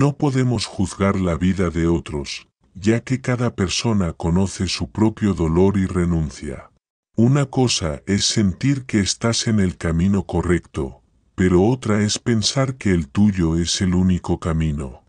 No podemos juzgar la vida de otros, ya que cada persona conoce su propio dolor y renuncia. Una cosa es sentir que estás en el camino correcto, pero otra es pensar que el tuyo es el único camino.